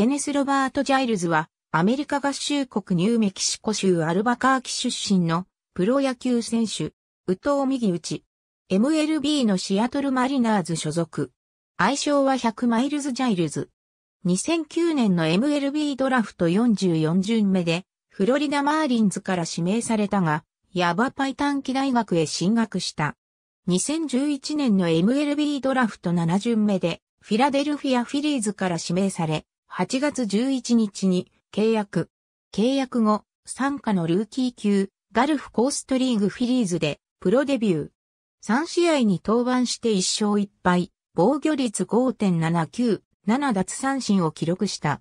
ケネス・ロバート・ジャイルズは、アメリカ合衆国ニューメキシコ州アルバカーキ出身のプロ野球選手、宇藤右ち、MLB のシアトルマリナーズ所属。愛称は100マイルズ・ジャイルズ。2009年の MLB ドラフト44巡目で、フロリダ・マーリンズから指名されたが、ヤバパイ短期大学へ進学した。2011年の MLB ドラフト7巡目で、フィラデルフィア・フィリーズから指名され、8月11日に契約。契約後、参加のルーキー級、ガルフコーストリーグフィリーズでプロデビュー。3試合に登板して1勝1敗、防御率5.79、7奪三振を記録した。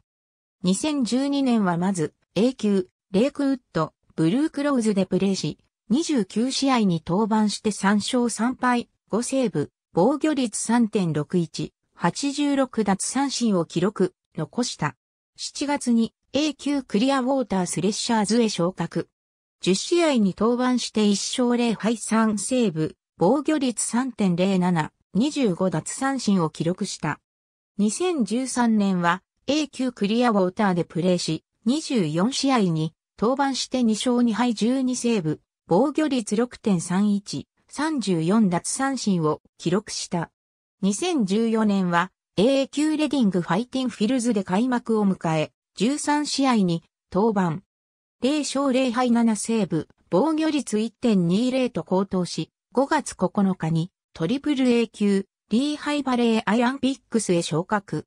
2012年はまず、A 級、レイクウッド、ブルークローズでプレーし、29試合に登板して3勝3敗、5セーブ、防御率3.61、86奪三振を記録、残した。7月に A 級クリアウォータースレッシャーズへ昇格。10試合に登板して1勝0敗3セーブ、防御率3.07、25奪三振を記録した。2013年は A 級クリアウォーターでプレーし、24試合に登板して2勝2敗12セーブ、防御率6.31、34奪三振を記録した。2014年は AA 級レディングファイティンフィルズで開幕を迎え、13試合に登板。0勝0敗7セーブ、防御率1.20と高騰し、5月9日にトリプル A 級リーハイバレーアイアンピックスへ昇格。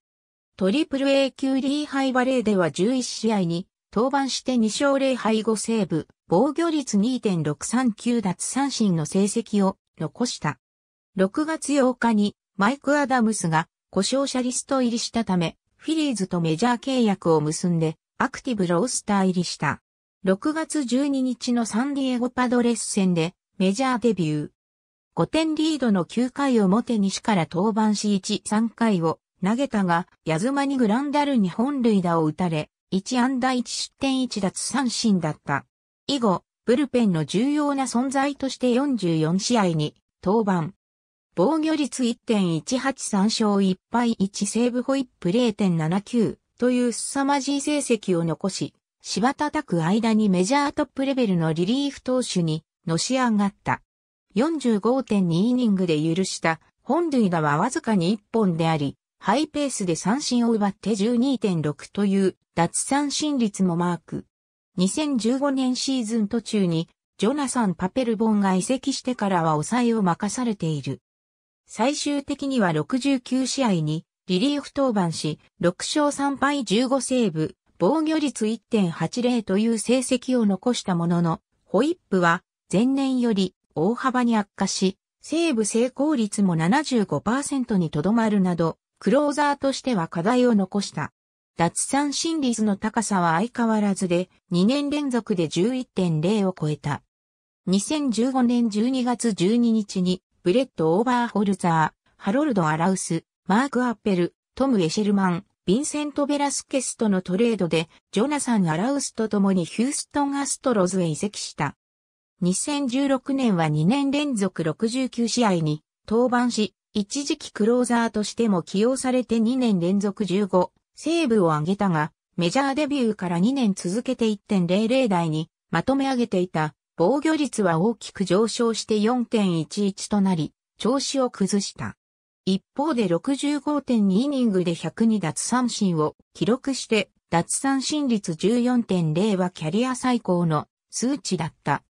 トリプル A 級リーハイバレーでは11試合に登板して2勝0敗5セーブ、防御率2.639奪三振の成績を残した。6月8日にマイク・アダムスが故障者リスト入りしたため、フィリーズとメジャー契約を結んで、アクティブロースター入りした。6月12日のサンディエゴパドレス戦で、メジャーデビュー。5点リードの9回表西から登板し1、3回を投げたが、ヤズマにグランダルに本塁打を打たれ、1安打1失点1奪三振だった。以後、ブルペンの重要な存在として44試合に登板、防御率1.183勝1敗1セーブホイップ0.79という凄まじい成績を残し、芝叩く間にメジャートップレベルのリリーフ投手にのし上がった。45.2イニングで許した本塁打はわずかに1本であり、ハイペースで三振を奪って12.6という脱三振率もマーク。2015年シーズン途中にジョナサン・パペルボンが移籍してからは抑えを任されている。最終的には69試合にリリーフ登板し、6勝3敗15セーブ、防御率1.80という成績を残したものの、ホイップは前年より大幅に悪化し、セーブ成功率も75%にとどまるなど、クローザーとしては課題を残した。脱三振率の高さは相変わらずで、2年連続で11.0を超えた。2015年12月12日にブレット・オーバーホルザー、ハロルド・アラウス、マーク・アッペル、トム・エシェルマン、ヴィンセント・ベラスケスとのトレードで、ジョナサン・アラウスと共にヒューストン・アストロズへ移籍した。2016年は2年連続69試合に登板し、一時期クローザーとしても起用されて2年連続15、セーブを挙げたが、メジャーデビューから2年続けて1.00台にまとめ上げていた防御率は大きく上昇して4.11となり、調子を崩した。一方で65.2イニングで102奪三振を記録して、奪三振率14.0はキャリア最高の数値だった。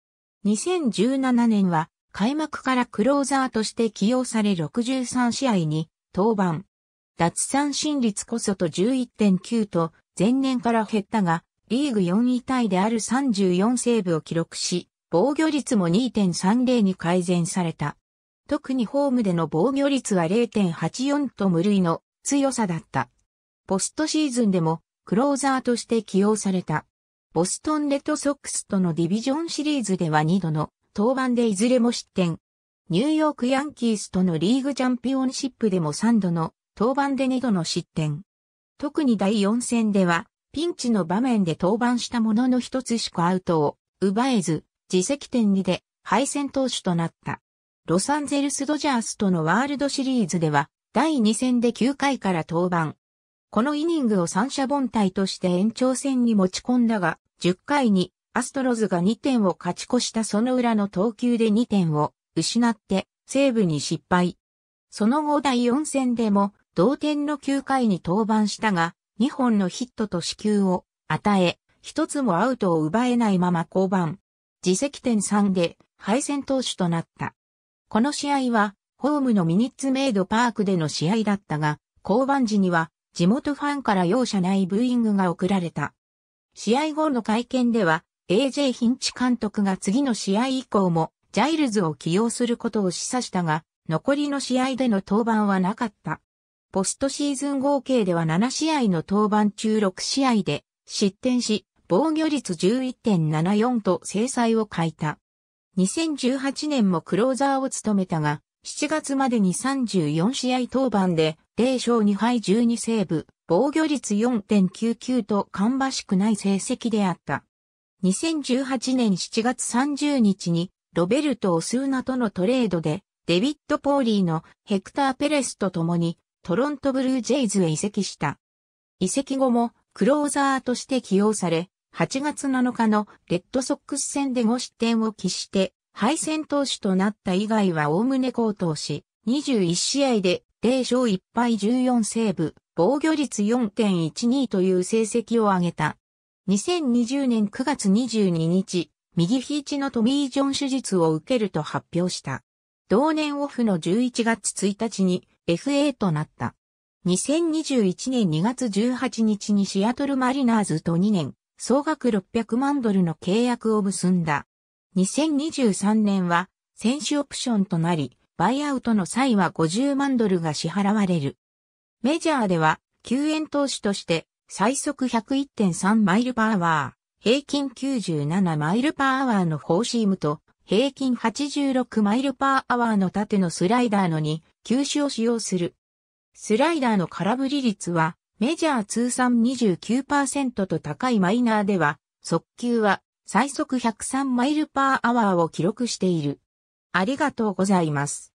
2017年は開幕からクローザーとして起用され63試合に登板。奪三振率こそと11.9と前年から減ったが、リーグ4位タイである34セーブを記録し、防御率も2.30に改善された。特にホームでの防御率は0.84と無類の強さだった。ポストシーズンでもクローザーとして起用された。ボストンレッドソックスとのディビジョンシリーズでは2度の登板でいずれも失点。ニューヨークヤンキースとのリーグチャンピオンシップでも3度の登板で2度の失点。特に第4戦ではピンチの場面で登板したものの一つしかアウトを奪えず、自責点2で敗戦投手となった。ロサンゼルスドジャースとのワールドシリーズでは、第2戦で9回から登板。このイニングを三者凡退として延長戦に持ち込んだが、10回にアストロズが2点を勝ち越したその裏の投球で2点を失ってセーブに失敗。その後第4戦でも同点の9回に登板したが、2本のヒットと死球を与え、1つもアウトを奪えないまま降板。自責点3で敗戦投手となった。この試合は、ホームのミニッツメイドパークでの試合だったが、降板時には、地元ファンから容赦ないブーイングが送られた。試合後の会見では、AJ ヒンチ監督が次の試合以降も、ジャイルズを起用することを示唆したが、残りの試合での登板はなかった。ポストシーズン合計では7試合の登板中6試合で失点し、防御率11.74と制裁を欠いた。2018年もクローザーを務めたが、7月までに34試合登板で、0勝2敗12セーブ、防御率4.99と芳しくない成績であった。2018年7月30日に、ロベルト・オスーナとのトレードで、デビッド・ポーリーのヘクター・ペレスと共に、トロント・ブルージェイズへ移籍した。移籍後も、クローザーとして起用され、8月7日のレッドソックス戦で5失点を喫して、敗戦投手となった以外は概ね高騰し、21試合で0勝1敗14セーブ、防御率4.12という成績を上げた。2020年9月22日、右肘のトミー・ジョン手術を受けると発表した。同年オフの11月1日に FA となった。2021年2月18日にシアトルマリナーズと2年、総額600万ドルの契約を結んだ。2023年は選手オプションとなり、バイアウトの際は50万ドルが支払われる。メジャーでは救援投手として最速101.3マイルパワー、平均97マイルパーワーのフォーシームと平均86マイルパーアワーの縦のスライダーの2、球種を使用する。スライダーの空振り率はメジャー通算29%と高いマイナーでは、速球は最速103マイルパーアワーを記録している。ありがとうございます。